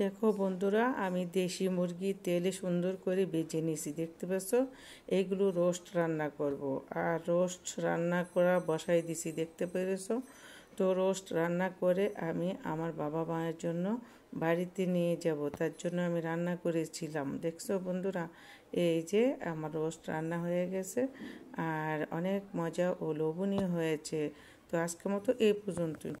দেখো বন্ধুরা আমি দেশি মুরগি তেলে সুন্দর করে বেছে নিয়েছি দেখতে পাচ্ছ এগুলো রোস্ট রান্না করব আর রোস্ট রান্না করা বসাই দিছি দেখতে পেরেছ তো রোস্ট রান্না করে আমি আমার বাবা মায়ের জন্য বাড়িতে নিয়ে যাব তার জন্য আমি রান্না করেছিলাম দেখছো বন্ধুরা এই যে আমার রোস্ট রান্না হয়ে গেছে আর অনেক মজা ও লোভনীয় হয়েছে তো আজকের মতো এই পর্যন্তই